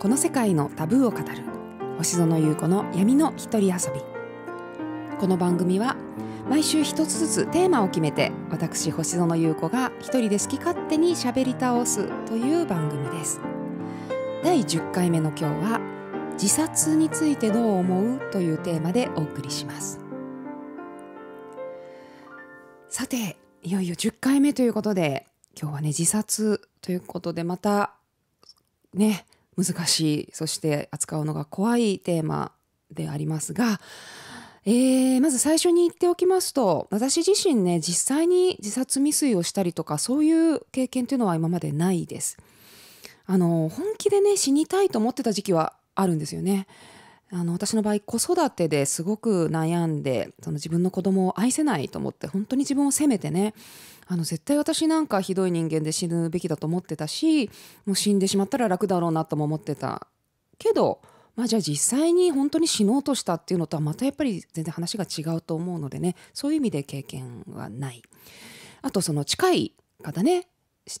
この世界のタブーを語る星園優子の闇の一人遊びこの番組は毎週一つずつテーマを決めて私星園優子が一人で好き勝手に喋り倒すという番組です第10回目の今日は自殺についてどう思うというテーマでお送りしますさていよいよ10回目ということで今日はね自殺ということでまたね難しいそして扱うのが怖いテーマでありますが、えー、まず最初に言っておきますと私自身ね実際に自殺未遂をしたりとかそういう経験というのは今までないです。あの本気でね死にたいと思ってた時期はあるんですよね。あの私の場合子育てですごく悩んでその自分の子供を愛せないと思って本当に自分を責めてねあの絶対私なんかひどい人間で死ぬべきだと思ってたしもう死んでしまったら楽だろうなとも思ってたけど、まあ、じゃあ実際に本当に死のうとしたっていうのとはまたやっぱり全然話が違うと思うのでねそういう意味で経験はない。あとその近い方ね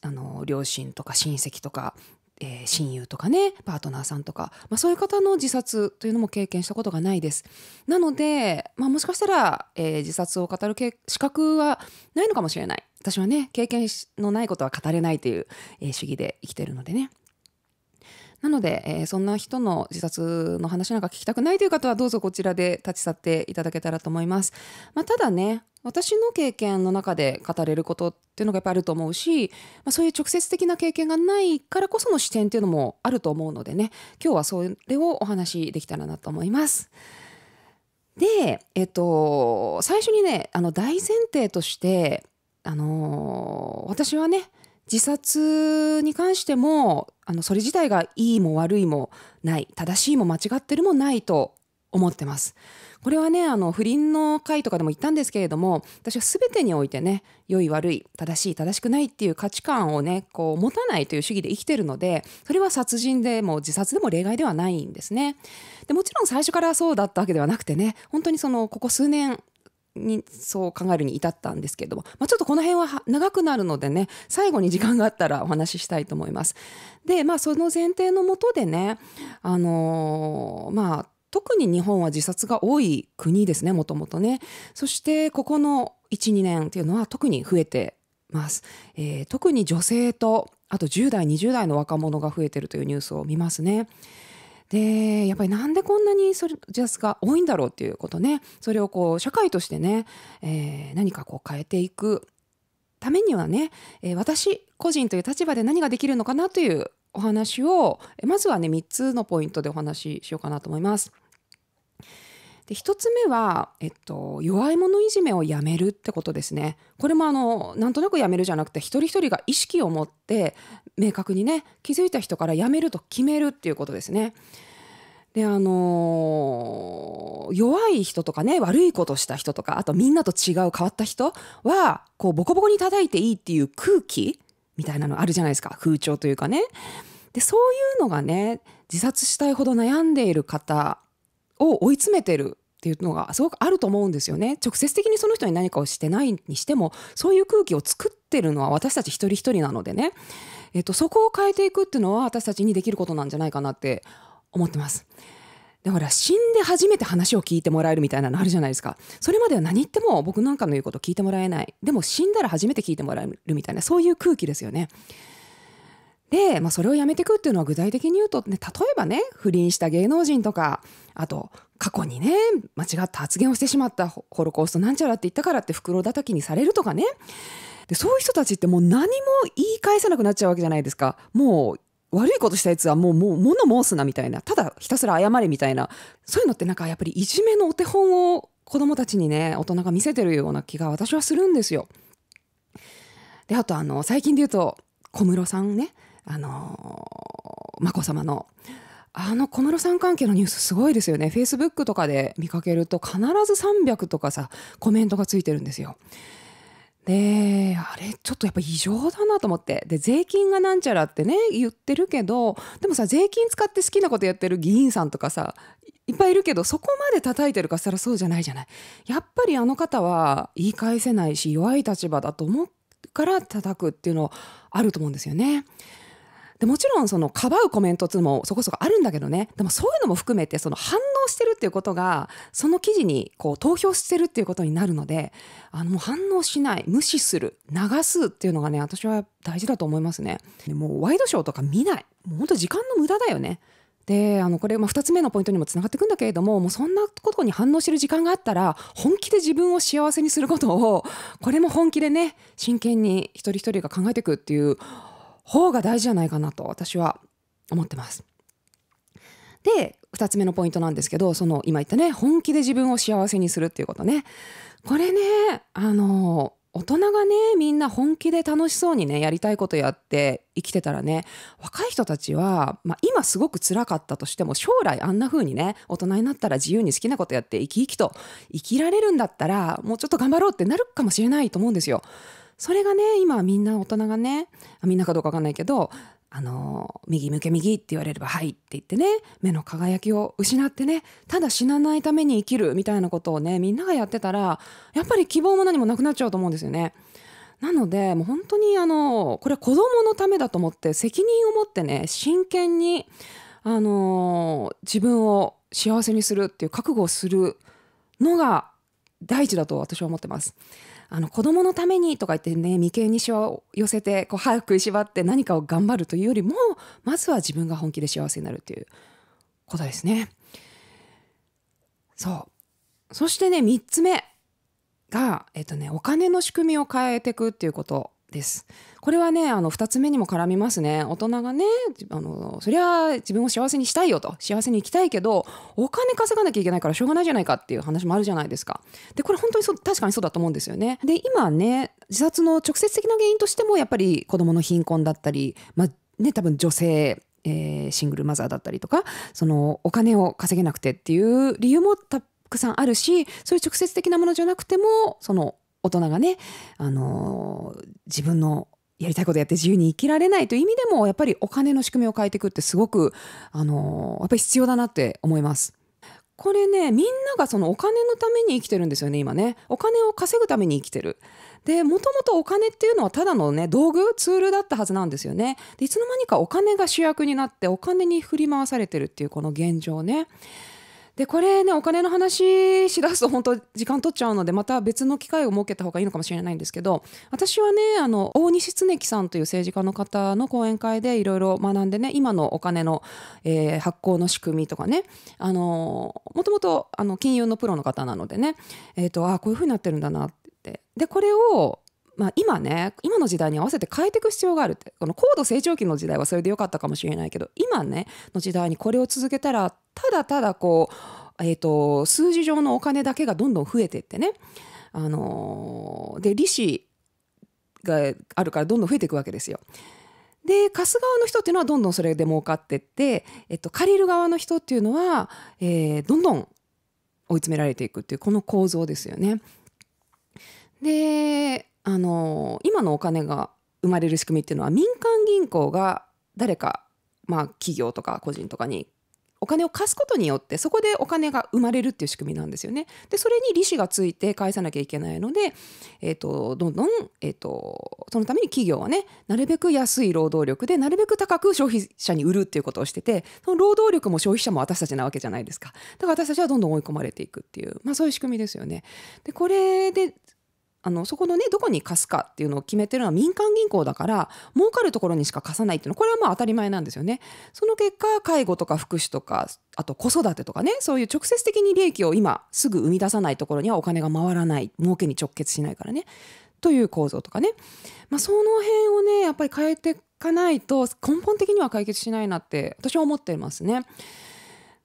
あの両親とか親戚とかえー、親友とかねパートナーさんとか、まあ、そういう方の自殺というのも経験したことがないですなので、まあ、もしかしたら、えー、自殺を語る資格はないのかもしれない私はね経験のないことは語れないという、えー、主義で生きてるのでねなので、えー、そんな人の自殺の話なんか聞きたくないという方はどうぞこちらで立ち去っていただけたらと思います。まあ、ただね私の経験の中で語れることっていうのがやっぱあると思うし、まあ、そういう直接的な経験がないからこその視点っていうのもあると思うのでね今日はそれをお話しできたらなと思います。で、えっと、最初にねあの大前提としてあのー、私はね自殺に関してもあのそれ自体がいいも悪いもない正しいも間違ってるもないと思ってます。これはねあの不倫の回とかでも言ったんですけれども私は全てにおいてね良い悪い正しい正しくないっていう価値観をねこう持たないという主義で生きてるのでそれは殺人でも自殺でも例外ではないんですねでもちろん最初からそうだったわけではなくてね本当にそのここ数年にそう考えるに至ったんですけれども、まあ、ちょっとこの辺は長くなるのでね最後に時間があったらお話ししたいと思います。でまあその前提のもとでねあのー、まあ特に日本は自殺が多い国ですねもともとね。そしてここの12年っていうのは特に増えてます。えー、特に女性とあと10代20代の若者が増えてるというニュースを見ますね。でやっぱりなんでこんなにそれジャスが多いんだろうっていうことねそれをこう社会としてね、えー、何かこう変えていくためにはね、えー、私個人という立場で何ができるのかなというお話をまずはね3つのポイントでお話ししようかなと思います。で1つ目は、えっと、弱い者いじめをやめるってことですねこれもあのなんとなくやめるじゃなくて一人一人が意識を持って明確にね気づいた人からやめると決めるっていうことですね。であのー、弱い人とかね悪いことした人とかあとみんなと違う変わった人はこうボコボコに叩いていいっていう空気みたいなのあるじゃないですか空調というかね。でそういうのがね自殺したいほど悩んでいる方を追い詰めてるっていうのがすごくあると思うんですよね直接的にその人に何かをしてないにしてもそういう空気を作ってるのは私たち一人一人なのでね、えっと、そこを変えていくっていうのは私たちにできることなんじゃないかなって思ってます。だから死んで初めて話を聞いてもらえるみたいなのあるじゃないですかそれまでは何言っても僕なんかの言うこと聞いてもらえないでも死んだら初めて聞いてもらえるみたいなそういう空気ですよねで、まあ、それをやめていくっていうのは具体的に言うと、ね、例えばね不倫した芸能人とかあと過去にね間違った発言をしてしまったホロコーストなんちゃらって言ったからって袋叩きにされるとかねでそういう人たちってもう何も言い返せなくなっちゃうわけじゃないですかもう悪いことしたやつはもうもう物申すなみたいなただひたすら謝れみたいなそういうのってなんかやっぱりいじめのお手本を子供たちにね大人が見せてるような気が私はするんですよ。であとあの最近で言うと小室さんねあの眞子さまのあの小室さん関係のニュースすごいですよね。Facebook とかで見かけると必ず300とかさ、コメントがついてるんですよ。で、あれ、ちょっとやっぱ異常だなと思って。で、税金がなんちゃらってね、言ってるけど、でもさ、税金使って好きなことやってる議員さんとかさ、いっぱいいるけど、そこまで叩いてるかしたらそうじゃないじゃない。やっぱりあの方は言い返せないし、弱い立場だと思うから叩くっていうのあると思うんですよね。でもちろんそのかばうコメントっもそこそこあるんだけどねでもそういうのも含めてその反応してるっていうことがその記事にこう投票してるっていうことになるのであの反応しない無視する流すっていうのがね私は大事だと思いますね。もうワイドショーとか見ないもうほんと時間の無駄だよね。であのこれ、2つ目のポイントにもつながっていくんだけれどももうそんなことに反応してる時間があったら本気で自分を幸せにすることをこれも本気でね真剣に一人一人が考えていくっていう方が大事じゃないかなと私は思ってます。で2つ目のポイントなんですけどその今言ったね本気で自分を幸せにするっていうことねこれねあの大人がねみんな本気で楽しそうにねやりたいことやって生きてたらね若い人たちは、まあ、今すごく辛かったとしても将来あんな風にね大人になったら自由に好きなことやって生き生きと生きられるんだったらもうちょっと頑張ろうってなるかもしれないと思うんですよ。それがね今みんな大人がねみんなかどうか分かんないけどあの右向け右って言われれば「はい」って言ってね目の輝きを失ってねただ死なないために生きるみたいなことをねみんながやってたらやっぱり希望も何もなくなっちゃうと思うんですよね。なのでもう本当にあのこれは子どものためだと思って責任を持ってね真剣にあの自分を幸せにするっていう覚悟をするのが第一だと私は思ってます。あの子供のためにとか言ってね眉間にしわを寄せてこう早食いしばって何かを頑張るというよりもまずは自分が本気で幸せになるということですね。そうそしてね3つ目が、えっとね、お金の仕組みを変えていくっていうことです。これはね、あの、2つ目にも絡みますね。大人がね、あの、そりゃ自分を幸せにしたいよと、幸せに生きたいけど、お金稼がなきゃいけないからしょうがないじゃないかっていう話もあるじゃないですか。で、これ本当にそう、確かにそうだと思うんですよね。で、今ね、自殺の直接的な原因としても、やっぱり子供の貧困だったり、まあ、ね、多分女性、えー、シングルマザーだったりとか、その、お金を稼げなくてっていう理由もたくさんあるし、そういう直接的なものじゃなくても、その、大人がね、あのー、自分のやりたいことやって自由に生きられないという意味でもやっぱりお金の仕組みを変えていくってすごく、あのー、やっぱり必要だなって思います。これねみんながそのお金のために生きてるんですよね今ねお金を稼ぐために生きてるでもともとお金っていうのはただのね道具ツールだったはずなんですよねでいつの間にかお金が主役になってお金に振り回されてるっていうこの現状ねでこれねお金の話しだすと本当時間取っちゃうのでまた別の機会を設けた方がいいのかもしれないんですけど私はねあの大西恒樹さんという政治家の方の講演会でいろいろ学んでね今のお金の、えー、発行の仕組みとかねあのもともとあの金融のプロの方なのでね、えーと、ああこういうふうになってるんだなってでこれをまあ、今ね今の時代に合わせて変えていく必要があるってこの高度成長期の時代はそれでよかったかもしれないけど今ねの時代にこれを続けたらただただこう、えーと、数字上のお金だけがどんどん増えていってね、あのー、で利子があるからどんどん増えていくわけですよ。で貸す側の人っていうのはどんどんそれで儲かってって、えっと、借りる側の人っていうのは、えー、どんどん追い詰められていくっていうこの構造ですよね。であの今のお金が生まれる仕組みっていうのは民間銀行が誰か、まあ、企業とか個人とかにお金を貸すことによってそこでお金が生まれるっていう仕組みなんですよね。でそれに利子がついて返さなきゃいけないので、えーと、どんどん、えーとそのために企業はねなるべく安い労働力でなるべく高く消費者に売るっていうことをしててその労働力も消費者も私たちなわけじゃないですかだから私たちはどんどん追い込まれていくっていう、まあ、そういう仕組みですよね。でこれであのそこのねどこに貸すかっていうのを決めてるのは民間銀行だから儲かるところにしか貸さないっていうのはこれはまあ当たり前なんですよね。その結果介護とか福祉とかあと子育てとかねそういう直接的に利益を今すぐ生み出さないところにはお金が回らない儲けに直結しないからねという構造とかね、まあ、その辺をねやっぱり変えていかないと根本的には解決しないなって私は思ってますね。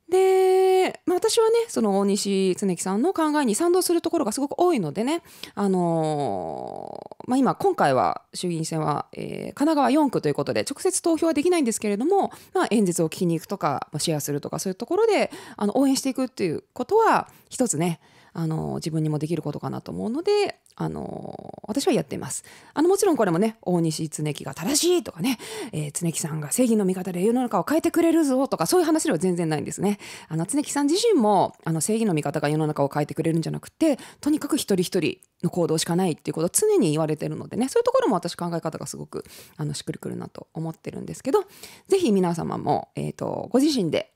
で、まあ、私はねその大西恒樹さんの考えに賛同するところがすごく多いのでね、あのー、まあ、今今回は衆議院選は、えー、神奈川4区ということで直接投票はできないんですけれども、まあ、演説を聞きに行くとか、まあ、シェアするとかそういうところであの応援していくっていうことは一つねあのー、自分にもできることかなと思うのであの私はやっています。あのもちろんこれもね大西常樹が正しいとかね、えー、常樹さんが正義の味方で世の中を変えてくれるぞとかそういう話では全然ないんですね。あの常木さん自身もあの正義の味方が世の中を変えてくれるんじゃなくてとにかく一人一人の行動しかないっていうことを常に言われてるのでねそういうところも私考え方がすごくあのしっくりくるなと思ってるんですけど是非皆様も、えーとご自身で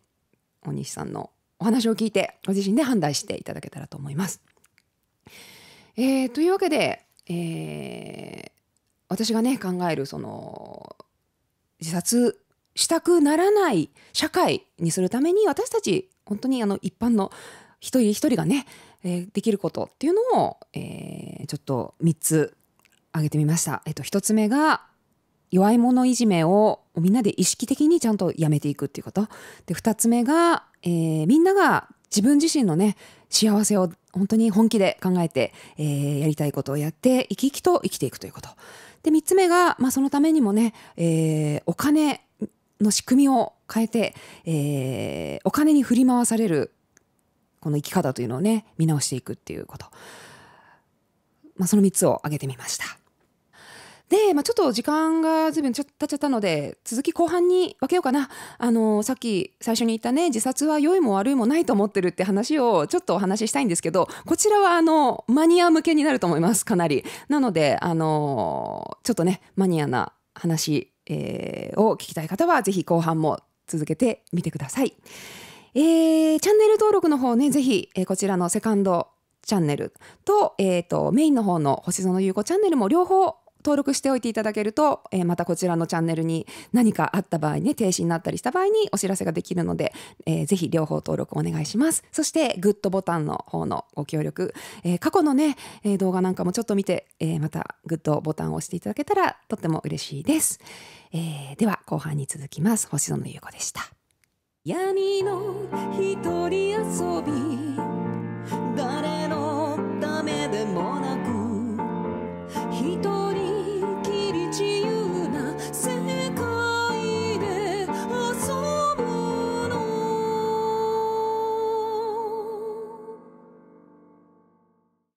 大西さんのお話を聞いてご自身で判断していただけたらと思います。えー、というわけで、えー、私がね考えるその自殺したくならない社会にするために私たち本当にあの一般の一人一人がね、えー、できることっていうのを、えー、ちょっと3つ挙げてみました。えっと、1つ目が弱い者いじめをみんなで意識的にちゃんとやめていくっていうこと。で2つ目が、えー、みんなが自分自身のね幸せを本当に本気で考えて、えー、やりたいことをやって生き生きと生きていくということ。で3つ目が、まあ、そのためにもね、えー、お金の仕組みを変えて、えー、お金に振り回されるこの生き方というのをね見直していくっていうこと、まあ、その3つを挙げてみました。で、まあ、ちょっと時間がずいぶん経っちゃったので続き後半に分けようかなあのさっき最初に言ったね自殺は良いも悪いもないと思ってるって話をちょっとお話ししたいんですけどこちらはあのマニア向けになると思いますかなりなのであのちょっとねマニアな話、えー、を聞きたい方は是非後半も続けてみてください。えー、チャンネル登録の方ね、ぜひ、えー、こちらのセカンドチャンネルと,、えーと、とメインの方の星園優子チャンネルも両方登録しておいていただけると、えー、またこちらのチャンネルに何かあった場合ね、停止になったりした場合にお知らせができるので、えー、ぜひ両方登録お願いします。そして、グッドボタンの方のご協力、えー、過去のね、えー、動画なんかもちょっと見て、えー、またグッドボタンを押していただけたらとっても嬉しいです。えー、では、後半に続きます。星野優子でした。闇の一人遊び